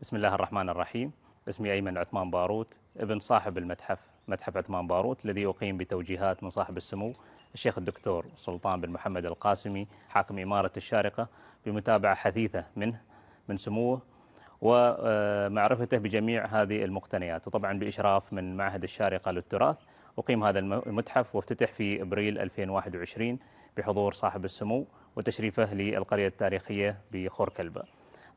بسم الله الرحمن الرحيم اسمي أيمن عثمان باروت ابن صاحب المتحف متحف عثمان باروت الذي يقيم بتوجيهات من صاحب السمو الشيخ الدكتور سلطان بن محمد القاسمي حاكم إمارة الشارقة بمتابعة حثيثة منه من سموه ومعرفته بجميع هذه المقتنيات وطبعا بإشراف من معهد الشارقة للتراث أقيم هذا المتحف وافتتح في أبريل 2021 بحضور صاحب السمو وتشريفه للقرية التاريخية بخور كلبه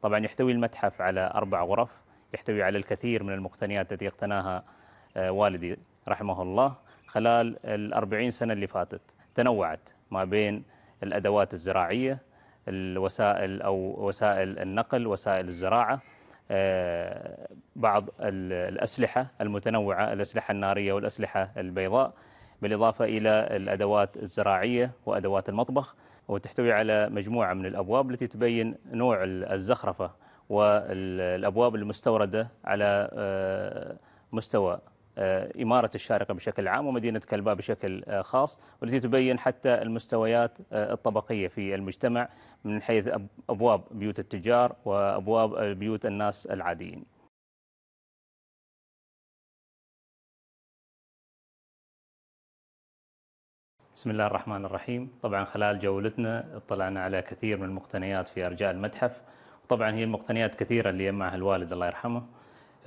طبعا يحتوي المتحف على أربع غرف يحتوي على الكثير من المقتنيات التي اقتناها آه، والدي رحمه الله خلال الأربعين سنة اللي فاتت تنوعت ما بين الأدوات الزراعية الوسائل أو وسائل النقل وسائل الزراعة آه، بعض الأسلحة المتنوعة الأسلحة النارية والأسلحة البيضاء بالإضافة إلى الأدوات الزراعية وأدوات المطبخ وتحتوي على مجموعة من الأبواب التي تبين نوع الزخرفة والأبواب المستوردة على آه، مستوى آه، إمارة الشارقة بشكل عام ومدينة كلباء بشكل آه، خاص والتي تبين حتى المستويات الطبقية في المجتمع من حيث أبواب بيوت التجار وأبواب بيوت الناس العاديين بسم الله الرحمن الرحيم طبعا خلال جولتنا اطلعنا على كثير من المقتنيات في أرجاء المتحف وطبعا هي المقتنيات كثيرة اللي يمعها الوالد الله يرحمه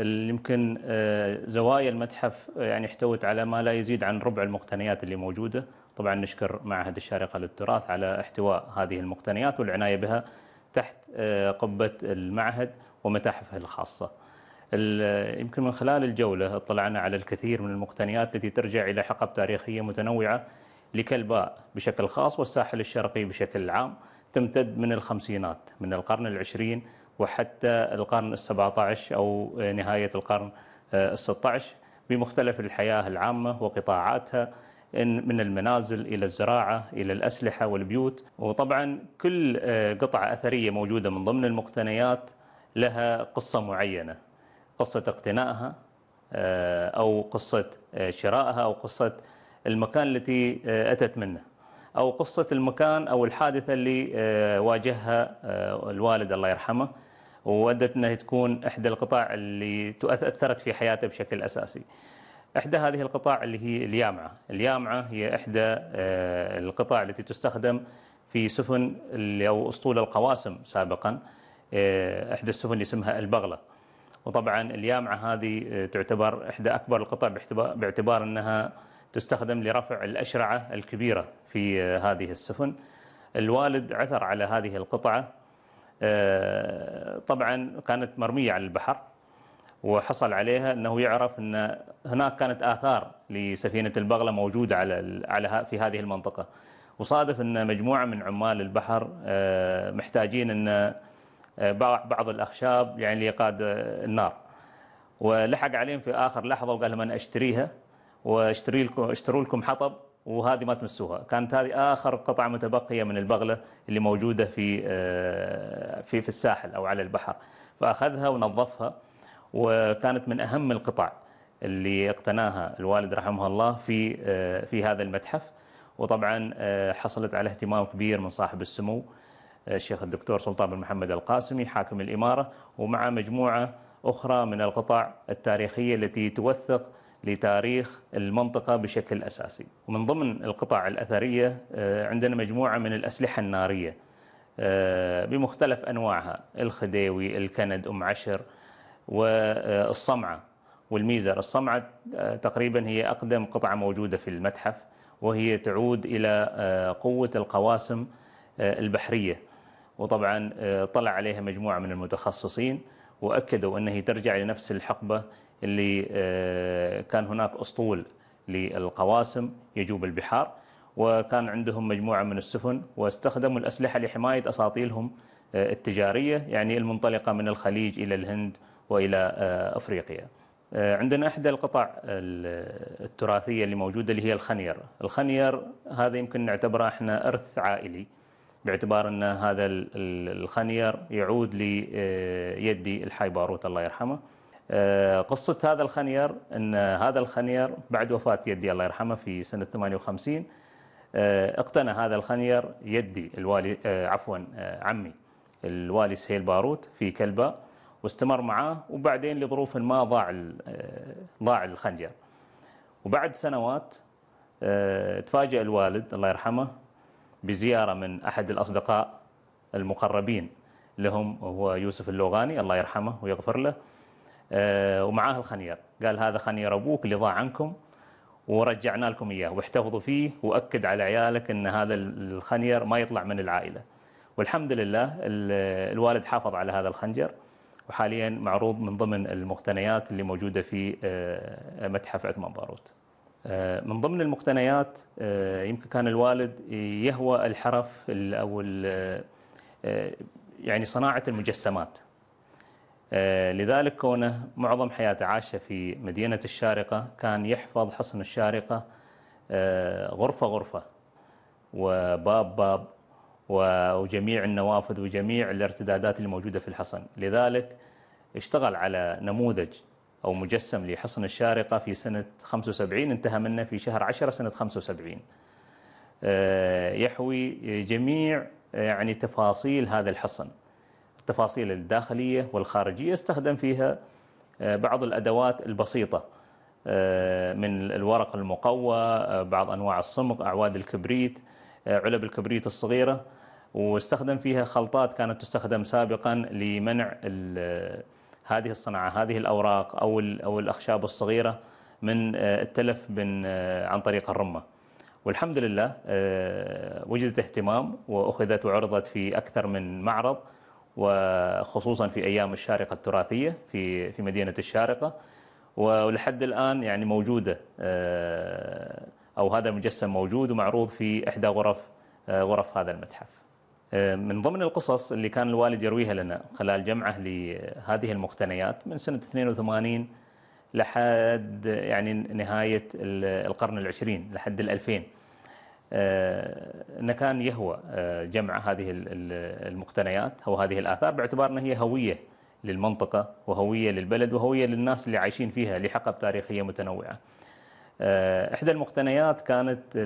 اللي يمكن آه، زوايا المتحف آه، يعني احتوت على ما لا يزيد عن ربع المقتنيات اللي موجودة طبعا نشكر معهد الشارقة للتراث على احتواء هذه المقتنيات والعناية بها تحت آه، قبة المعهد ومتاحفه الخاصة يمكن من خلال الجولة اطلعنا على الكثير من المقتنيات التي ترجع إلى حقب تاريخية متنوعة لكلباء بشكل خاص والساحل الشرقي بشكل عام تمتد من الخمسينات من القرن العشرين وحتى القرن السبعة عشر أو نهاية القرن آه، الستة عشر بمختلف الحياة العامة وقطاعاتها من المنازل إلى الزراعة إلى الأسلحة والبيوت وطبعا كل آه، قطعة أثرية موجودة من ضمن المقتنيات لها قصة معينة قصة اقتنائها آه، أو قصة شرائها أو قصة المكان التي آه، أتت منه أو قصة المكان أو الحادثة اللي آه، واجهها آه، الوالد الله يرحمه وودت انها تكون احدى القطاع اللي تاثرت في حياته بشكل اساسي. احدى هذه القطاع اللي هي اليامعه، اليامعه هي احدى القطاع التي تستخدم في سفن او اسطول القواسم سابقا احدى السفن اللي اسمها البغله. وطبعا اليامعه هذه تعتبر احدى اكبر القطاع باعتبار انها تستخدم لرفع الأشرعة الكبيرة في آه، هذه السفن الوالد عثر على هذه القطعة آه، طبعا كانت مرمية على البحر وحصل عليها أنه يعرف أن هناك كانت آثار لسفينة البغلة موجودة على على في هذه المنطقة وصادف أن مجموعة من عمال البحر آه، محتاجين أن بعض الأخشاب يعني لقاد النار ولحق عليهم في آخر لحظة وقال لهم أنا أشتريها واشتري لكم اشتروا لكم حطب وهذه ما تمسوها كانت هذه اخر قطعه متبقيه من البغله اللي موجوده في آه، في في الساحل او على البحر فاخذها ونظفها وكانت من اهم القطع اللي اقتناها الوالد رحمه الله في آه، في هذا المتحف وطبعا آه، حصلت على اهتمام كبير من صاحب السمو الشيخ الدكتور سلطان بن محمد القاسمي حاكم الاماره ومع مجموعه اخرى من القطع التاريخيه التي توثق لتاريخ المنطقة بشكل أساسي ومن ضمن القطع الأثرية آه، عندنا مجموعة من الأسلحة النارية آه، بمختلف أنواعها الخديوي الكند أم عشر والصمعة والميزر الصمعة آه، تقريبا هي أقدم قطعة موجودة في المتحف وهي تعود إلى قوة القواسم البحرية وطبعا طلع عليها مجموعة من المتخصصين واكدوا انها ترجع لنفس الحقبه اللي آه، كان هناك اسطول للقواسم يجوب البحار وكان عندهم مجموعه من السفن واستخدموا الاسلحه لحمايه اساطيلهم آه، التجاريه يعني المنطلقه من الخليج الى الهند والى آه، افريقيا. عندنا احدى القطع التراثيه اللي موجوده اللي هي الخنير، الخنير هذا يمكن نعتبره احنا ارث عائلي. باعتبار أن هذا الخنير يعود ليدي الحي باروت الله يرحمه آه، قصة هذا الخنير أن هذا الخنير بعد وفاة يدي الله يرحمه في سنة 58 آه، اقتنى هذا الخنير يدي الوالي آه، عفوا عمي الوالي سهيل باروت في كلبة واستمر معاه وبعدين لظروف ما ضاع ضاع الخنجر وبعد سنوات تفاجأ الوالد الله يرحمه بزيارة من أحد الأصدقاء المقربين لهم هو يوسف اللوغاني الله يرحمه ويغفر له آه، ومعاه الخنير قال هذا خنير أبوك اللي ضاع عنكم ورجعنا لكم إياه واحتفظوا فيه وأكد على عيالك أن هذا الخنير ما يطلع من العائلة والحمد لله الوالد حافظ على هذا الخنجر وحاليا معروض من ضمن المقتنيات اللي موجودة في آه، متحف عثمان باروت آه، من ضمن المقتنيات آه، يمكن كان الوالد يهوى الحرف او آه، يعني صناعه المجسمات لذلك كونه معظم حياته عاش في مدينه الشارقه كان يحفظ حصن الشارقه غرفه غرفه وباب باب وجميع النوافذ وجميع الارتدادات الموجوده في الحصن لذلك اشتغل على نموذج أو مجسم لحصن الشارقة في سنة 75 انتهى منا في شهر 10 سنة 75 آه، يحوي جميع آه، يعني تفاصيل هذا الحصن التفاصيل الداخلية والخارجية استخدم فيها آه، بعض الأدوات البسيطة من الورق المقوى بعض أنواع الصمغ أعواد الكبريت علب الكبريت الصغيرة واستخدم فيها خلطات كانت تستخدم سابقا لمنع هذه الصناعه هذه الاوراق او او الاخشاب الصغيره من آه، التلف من آه، عن طريق الرمه. والحمد لله آه، وجدت اهتمام واخذت وعرضت في اكثر من معرض وخصوصا في ايام الشارقه التراثيه في في مدينه الشارقه ولحد الان يعني موجوده او هذا المجسم موجود ومعروض في احدى غرف غرف هذا المتحف. من ضمن القصص اللي كان الوالد يرويها لنا خلال جمعه لهذه المقتنيات من سنه 82 لحد يعني نهايه القرن العشرين لحد ال 2000 آه، انه كان يهوى آه، جمع هذه المقتنيات او هذه الاثار باعتبار انها هي هويه للمنطقه وهويه للبلد وهويه للناس اللي عايشين فيها لحقب تاريخيه متنوعه. آه، احدى المقتنيات كانت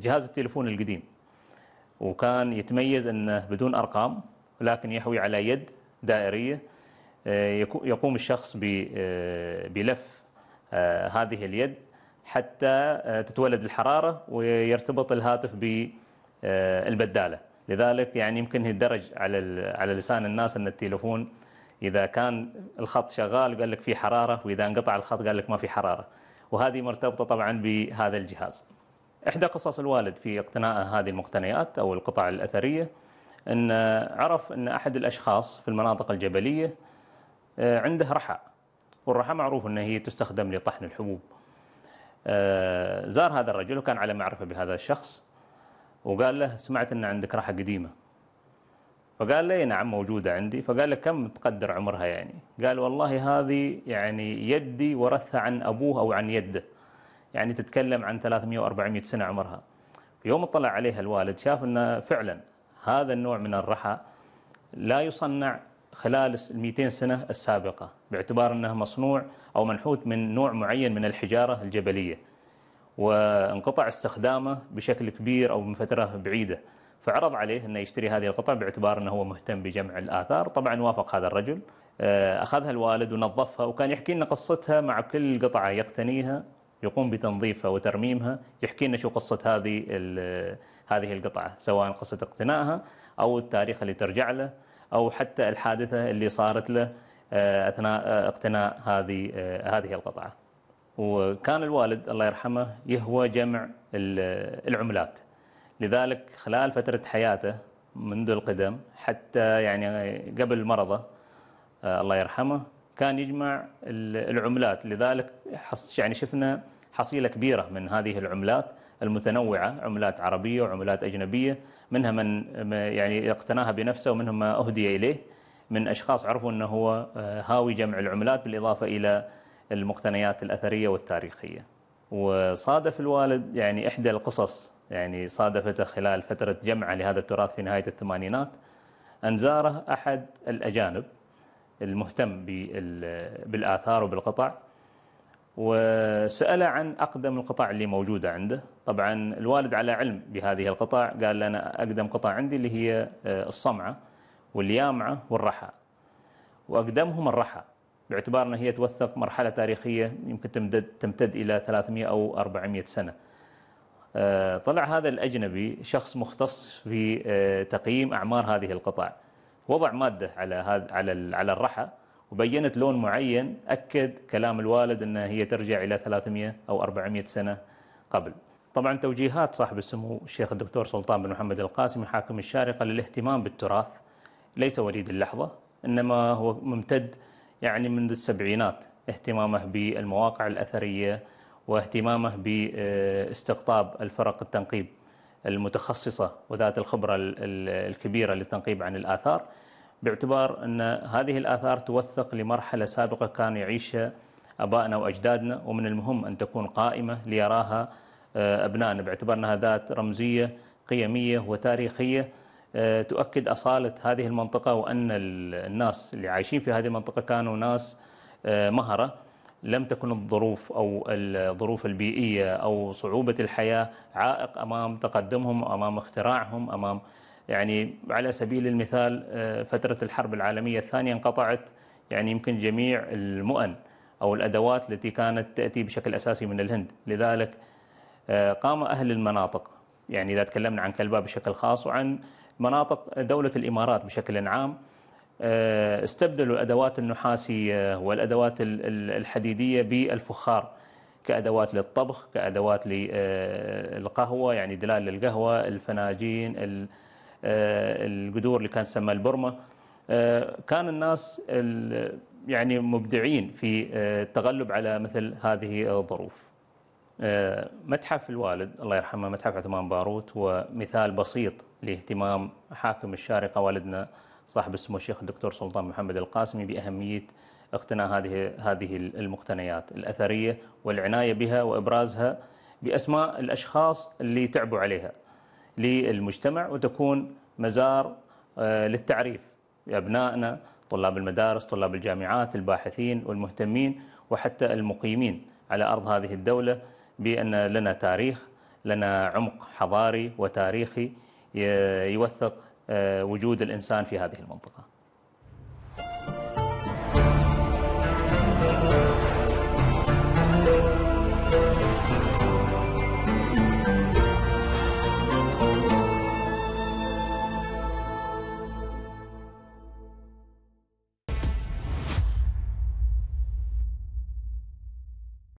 جهاز التليفون القديم وكان يتميز أنه بدون أرقام لكن يحوي على يد دائرية آه، يقوم الشخص آه، بلف آه، هذه اليد حتى تتولد الحرارة ويرتبط الهاتف بالبدالة لذلك يعني يمكن يدرج على على لسان الناس أن التليفون إذا كان الخط شغال قال لك في حرارة وإذا انقطع الخط قال لك ما في حرارة وهذه مرتبطة طبعا بهذا الجهاز إحدى قصص الوالد في اقتناء هذه المقتنيات أو القطع الأثرية أن عرف أن أحد الأشخاص في المناطق الجبلية آه، عنده رحى والرحى معروف أنه هي تستخدم لطحن الحبوب آه، زار هذا الرجل وكان على معرفة بهذا الشخص وقال له سمعت أن عندك رحى قديمة فقال لي إيه، نعم موجودة عندي فقال له كم تقدر عمرها يعني قال والله هذه يعني يدي ورثها عن أبوه أو عن يده يعني تتكلم عن 300 و400 سنه عمرها يوم اطلع عليها الوالد شاف ان فعلا هذا النوع من الرحى لا يصنع خلال ال 200 سنه السابقه باعتبار انه مصنوع او منحوت من نوع معين من الحجاره الجبليه وانقطع استخدامه بشكل كبير او من فتره بعيده فعرض عليه انه يشتري هذه القطع باعتبار انه هو مهتم بجمع الاثار طبعا وافق هذا الرجل آه، اخذها الوالد ونظفها وكان يحكي لنا قصتها مع كل قطعه يقتنيها يقوم بتنظيفها وترميمها يحكي لنا شو قصة هذه هذه القطعة سواء قصة اقتنائها أو التاريخ اللي ترجع له أو حتى الحادثة اللي صارت له آه، أثناء آه، اقتناء هذه آه، هذه القطعة وكان الوالد الله يرحمه يهوى جمع العملات لذلك خلال فترة حياته منذ القدم حتى يعني قبل مرضه الله يرحمه كان يجمع العملات لذلك يعني شفنا حصيلة كبيرة من هذه العملات المتنوعة عملات عربية وعملات أجنبية منها من يعني اقتناها بنفسه ومنهم ما أهدي إليه من أشخاص عرفوا أنه هو آه، هاوي جمع العملات بالإضافة إلى المقتنيات الأثرية والتاريخية وصادف الوالد يعني إحدى القصص يعني صادفته خلال فترة جمعه لهذا التراث في نهاية الثمانينات أن زاره أحد الأجانب المهتم بالآثار وبالقطع وسأل عن أقدم القطع اللي موجودة عنده طبعا الوالد على علم بهذه القطع قال أنا أقدم قطع عندي اللي هي آه، الصمعة واليامعة والرحى وأقدمهم الرحى باعتبار أنها هي توثق مرحلة تاريخية يمكن تمتد, تمتد إلى 300 أو 400 سنة آه، طلع هذا الأجنبي شخص مختص في آه، تقييم أعمار هذه القطع وضع ماده على هذا على على الرحى وبينت لون معين اكد كلام الوالد ان هي ترجع الى 300 او 400 سنه قبل. طبعا توجيهات صاحب السمو الشيخ الدكتور سلطان بن محمد القاسمي حاكم الشارقه للاهتمام بالتراث ليس وليد اللحظه انما هو ممتد يعني منذ السبعينات اهتمامه بالمواقع الاثريه واهتمامه باستقطاب الفرق التنقيب المتخصصه وذات الخبره الكبيره للتنقيب عن الاثار باعتبار ان هذه الاثار توثق لمرحله سابقه كان يعيشها ابائنا واجدادنا ومن المهم ان تكون قائمه ليراها آه، ابنائنا باعتبار انها ذات رمزيه قيميه وتاريخيه آه، تؤكد اصاله هذه المنطقه وان الناس اللي عايشين في هذه المنطقه كانوا ناس آه، مهره لم تكن الظروف أو الظروف البيئية أو صعوبة الحياة عائق أمام تقدمهم أمام اختراعهم أمام يعني على سبيل المثال آه، فترة الحرب العالمية الثانية انقطعت يعني يمكن جميع المؤن أو الأدوات التي كانت تأتي بشكل أساسي من الهند لذلك آه، قام أهل المناطق يعني إذا تكلمنا عن كلباب بشكل خاص وعن مناطق دولة الإمارات بشكل عام آه، استبدلوا الأدوات النحاسية والأدوات الحديدية بالفخار كأدوات للطبخ كأدوات للقهوة آه، يعني دلال للقهوة الفناجين آه، القدور اللي كانت تسمى البرمة كان الناس يعني مبدعين في التغلب على مثل هذه الظروف متحف الوالد الله يرحمه متحف عثمان باروت ومثال بسيط لاهتمام حاكم الشارقة والدنا صاحب السمو الشيخ الدكتور سلطان محمد القاسمي باهميه اقتناء هذه هذه المقتنيات الاثريه والعنايه بها وابرازها باسماء الاشخاص اللي تعبوا عليها للمجتمع وتكون مزار آه، للتعريف لابنائنا طلاب المدارس طلاب الجامعات الباحثين والمهتمين وحتى المقيمين على ارض هذه الدوله بان لنا تاريخ لنا عمق حضاري وتاريخي يوثق آه، وجود الإنسان في هذه المنطقة